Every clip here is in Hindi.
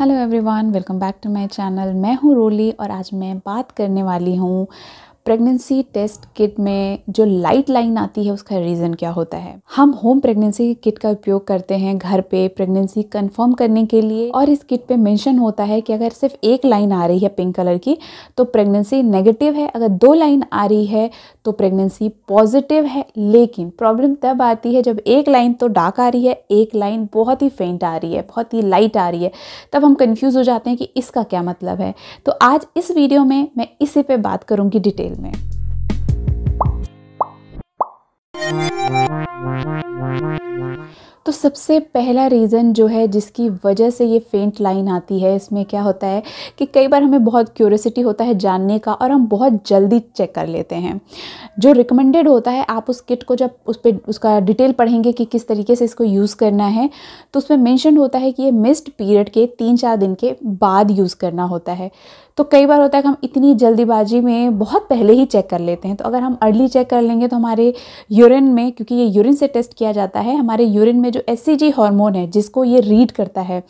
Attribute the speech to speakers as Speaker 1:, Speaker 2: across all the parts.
Speaker 1: hello everyone welcome back to my channel मैं हूँ रोली और आज मैं बात करने वाली हूँ प्रेगनेंसी टेस्ट किट में जो लाइट लाइन आती है उसका रीज़न क्या होता है हम होम प्रेगनेंसी किट का उपयोग करते हैं घर पे प्रेगनेंसी कंफर्म करने के लिए और इस किट पे मेंशन होता है कि अगर सिर्फ एक लाइन आ रही है पिंक कलर की तो प्रेगनेंसी नेगेटिव है अगर दो लाइन आ रही है तो प्रेगनेंसी पॉजिटिव है लेकिन प्रॉब्लम तब आती है जब एक लाइन तो डार्क आ रही है एक लाइन बहुत ही फेंट आ रही है बहुत ही लाइट आ रही है तब हम कन्फ्यूज़ हो जाते हैं कि इसका क्या मतलब है तो आज इस वीडियो में मैं इसी पर बात करूँगी डिटेल में तो सबसे पहला रीज़न जो है जिसकी वजह से ये फेंट लाइन आती है इसमें क्या होता है कि कई बार हमें बहुत क्यूरसिटी होता है जानने का और हम बहुत जल्दी चेक कर लेते हैं जो रिकमेंडेड होता है आप उस किट को जब उस पर उसका डिटेल पढ़ेंगे कि किस तरीके से इसको यूज़ करना है तो उसमें मेंशन होता है कि ये मिस्ड पीरियड के तीन चार दिन के बाद यूज़ करना होता है तो कई बार होता है कि हम इतनी जल्दीबाजी में बहुत पहले ही चेक कर लेते हैं तो अगर हम अर्ली चेक कर लेंगे तो हमारे यूरिन में क्योंकि ये यूरिन से टेस्ट किया जाता है हमारे यूरिन में जो एस सी है जिसको ये रीड करता है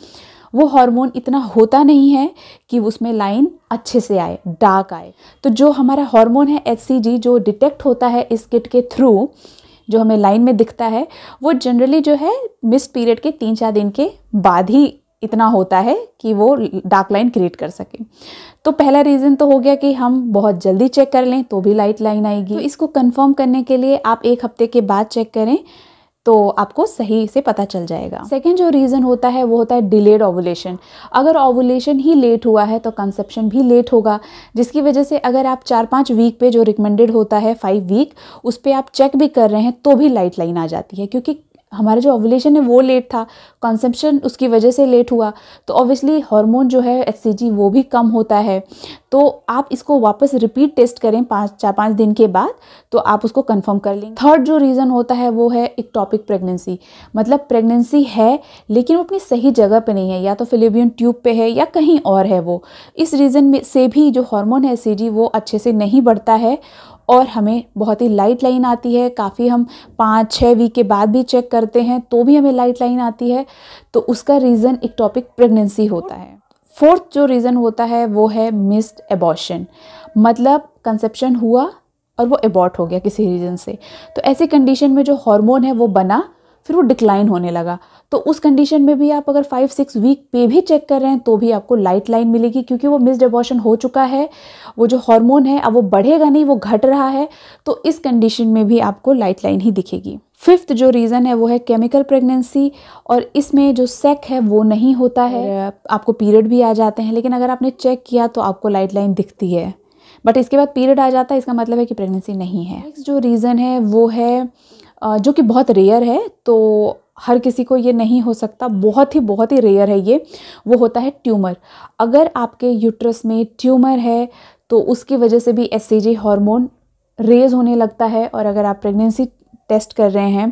Speaker 1: वो हार्मोन इतना होता नहीं है कि उसमें लाइन अच्छे से आए डार्क आए तो जो हमारा हार्मोन है एच जो डिटेक्ट होता है इस किट के थ्रू जो हमें लाइन में दिखता है वो जनरली जो है मिस पीरियड के तीन चार दिन के बाद ही इतना होता है कि वो डार्क लाइन क्रिएट कर सके तो पहला रीज़न तो हो गया कि हम बहुत जल्दी चेक कर लें तो भी लाइट लाइन आएगी तो इसको कंफर्म करने के लिए आप एक हफ्ते के बाद चेक करें तो आपको सही से पता चल जाएगा सेकेंड जो रीज़न होता है वो होता है डिलेड ओवुलेशन अगर ओवुलेशन ही लेट हुआ है तो कंसेप्शन भी लेट होगा जिसकी वजह से अगर आप चार पाँच वीक पे जो रिकमेंडेड होता है फाइव वीक उस पर आप चेक भी कर रहे हैं तो भी लाइट लाइन आ जाती है क्योंकि हमारा जो ओवुलेशन है वो लेट था कंसेप्शन उसकी वजह से लेट हुआ तो ऑब्वियसली हार्मोन जो है एस वो भी कम होता है तो आप इसको वापस रिपीट टेस्ट करें पाँच चार पाँच दिन के बाद तो आप उसको कंफर्म कर लेंगे थर्ड जो रीज़न होता है वो है एक टॉपिक प्रेगनेंसी मतलब प्रेगनेंसी है लेकिन वो अपनी सही जगह पर नहीं है या तो फिलिबियन ट्यूब पर है या कहीं और है वो इस रीज़न में से भी जो हॉर्मोन है सी वो अच्छे से नहीं बढ़ता है और हमें बहुत ही लाइट लाइन आती है काफ़ी हम पाँच छः वीक के बाद भी चेक करते हैं तो भी हमें लाइट लाइन आती है तो उसका रीज़न एक टॉपिक प्रेगनेंसी होता है फोर्थ जो रीज़न होता है वो है मिस्ड एबॉर्शन मतलब कंसेप्शन हुआ और वो एबॉर्ट हो गया किसी रीज़न से तो ऐसी कंडीशन में जो हार्मोन है वो बना फिर वो डिक्लाइन होने लगा तो उस कंडीशन में भी आप अगर फाइव सिक्स वीक पे भी चेक कर रहे हैं तो भी आपको लाइट लाइन मिलेगी क्योंकि वो मिस डिबॉशन हो चुका है वो जो हार्मोन है अब वो बढ़ेगा नहीं वो घट रहा है तो इस कंडीशन में भी आपको लाइट लाइन ही दिखेगी फिफ्थ जो रीज़न है वो है केमिकल प्रेगनेंसी और इसमें जो सेक है वो नहीं होता है आपको पीरियड भी आ जाते हैं लेकिन अगर आपने चेक किया तो आपको लाइट लाइन दिखती है बट इसके बाद पीरियड आ जाता है इसका मतलब है कि प्रेगनेंसी नहीं है नेक्स्ट जो रीज़न है वो है जो कि बहुत रेयर है तो हर किसी को ये नहीं हो सकता बहुत ही बहुत ही रेयर है ये वो होता है ट्यूमर अगर आपके यूट्रस में ट्यूमर है तो उसकी वजह से भी एस हार्मोन रेज होने लगता है और अगर आप प्रेगनेंसी टेस्ट कर रहे हैं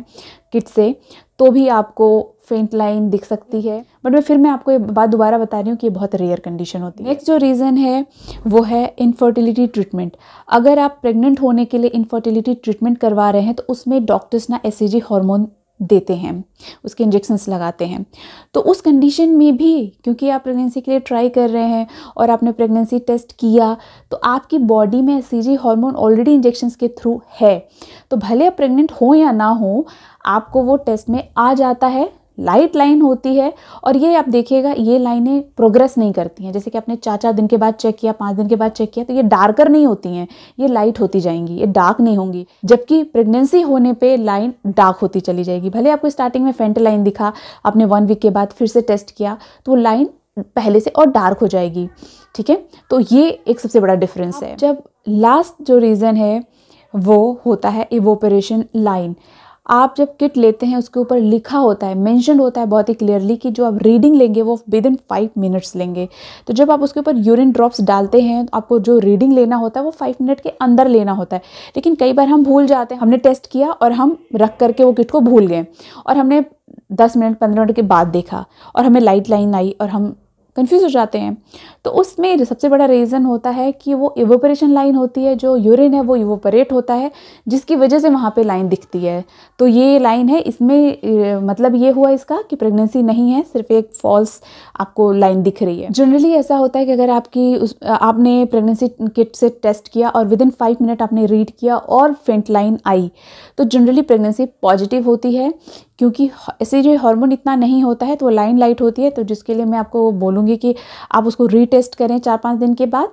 Speaker 1: किट से तो भी आपको फेंट लाइन दिख सकती है बट मैं फिर मैं आपको ये बात दोबारा बता रही हूँ कि ये बहुत रेयर कंडीशन होती है नेक्स्ट जो रीज़न है वो है इनफर्टिलिटी ट्रीटमेंट अगर आप प्रेग्नेंट होने के लिए इनफर्टिलिटी ट्रीटमेंट करवा रहे हैं तो उसमें डॉक्टर्स ना एस सी e देते हैं उसके इंजेक्शन्स लगाते हैं तो उस कंडीशन में भी क्योंकि आप प्रेगनेंसी के लिए ट्राई कर रहे हैं और आपने प्रेगनेंसी टेस्ट किया तो आपकी बॉडी में सी हार्मोन ऑलरेडी इंजेक्शन्स के थ्रू है तो भले आप प्रेग्नेंट हो या ना हो आपको वो टेस्ट में आ जाता है लाइट लाइन होती है और ये आप देखिएगा ये लाइनें प्रोग्रेस नहीं करती हैं जैसे कि आपने चार चार दिन के बाद चेक किया पाँच दिन के बाद चेक किया तो ये डार्कर नहीं होती हैं ये लाइट होती जाएंगी ये डार्क नहीं होंगी जबकि प्रेगनेंसी होने पर लाइन डार्क होती चली जाएगी भले आपको स्टार्टिंग में फेंट लाइन दिखा आपने वन वीक के बाद फिर से टेस्ट किया तो वो लाइन पहले से और डार्क हो जाएगी ठीक है तो ये एक सबसे बड़ा डिफरेंस है जब लास्ट जो रीज़न है वो होता है इवोपरेशन लाइन आप जब किट लेते हैं उसके ऊपर लिखा होता है मैंशन होता है बहुत ही क्लियरली कि जो आप रीडिंग लेंगे वो विद इन फाइव मिनट्स लेंगे तो जब आप उसके ऊपर यूरिन ड्रॉप्स डालते हैं तो आपको जो रीडिंग लेना होता है वो फाइव मिनट के अंदर लेना होता है लेकिन कई बार हम भूल जाते हैं हमने टेस्ट किया और हम रख करके वो किट को भूल गए और हमने दस मिनट पंद्रह मिनट के बाद देखा और हमें लाइट लाइन आई और हम कन्फ्यूज़ हो जाते हैं तो उसमें जो सबसे बड़ा रीज़न होता है कि वो इवोपरेशन लाइन होती है जो यूरिन है वो इवोपरेट होता है जिसकी वजह से वहाँ पे लाइन दिखती है तो ये लाइन है इसमें मतलब ये हुआ इसका कि प्रेगनेंसी नहीं है सिर्फ एक फॉल्स आपको लाइन दिख रही है जनरली ऐसा होता है कि अगर आपकी उस आपने प्रेगनेंसी किट से टेस्ट किया और विद इन फाइव मिनट आपने रीड किया और फेंट लाइन आई तो जनरली प्रेगनेंसी पॉजिटिव होती है क्योंकि ऐसे जो हार्मोन इतना नहीं होता है तो वो लाइन लाइट होती है तो जिसके लिए मैं आपको बोलूँगी कि आप उसको रीटेस्ट करें चार पाँच दिन के बाद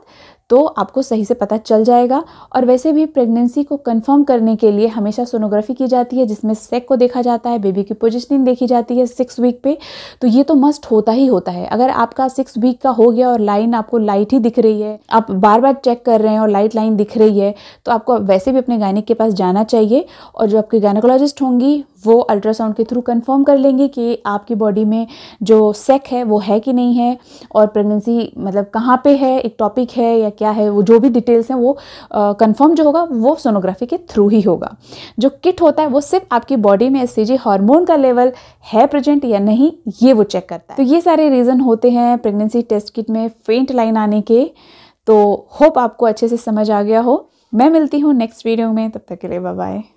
Speaker 1: तो आपको सही से पता चल जाएगा और वैसे भी प्रेगनेंसी को कंफर्म करने के लिए हमेशा सोनोग्राफी की जाती है जिसमें सेक को देखा जाता है बेबी की पोजिशनिंग देखी जाती है सिक्स वीक पे तो ये तो मस्ट होता ही होता है अगर आपका सिक्स वीक का हो गया और लाइन आपको लाइट ही दिख रही है आप बार बार चेक कर रहे हैं और लाइट लाइन दिख रही है तो आपको वैसे भी अपने गायनिक के पास जाना चाहिए और जो आपके गायनोकोलॉजिस्ट होंगी वो अल्ट्रासाउंड के थ्रू कंफर्म कर लेंगे कि आपकी बॉडी में जो सेक है वो है कि नहीं है और प्रेगनेंसी मतलब कहाँ पे है एक टॉपिक है या क्या है वो जो भी डिटेल्स हैं वो कंफर्म जो होगा वो सोनोग्राफी के थ्रू ही होगा जो किट होता है वो सिर्फ आपकी बॉडी में एस हार्मोन का लेवल है प्रेजेंट या नहीं ये वो चेक करता है तो ये सारे रीज़न होते हैं प्रेगनेंसी टेस्ट किट में फेंट लाइन आने के तो होप आपको अच्छे से समझ आ गया हो मैं मिलती हूँ नेक्स्ट वीडियो में तब तक के लिए बाय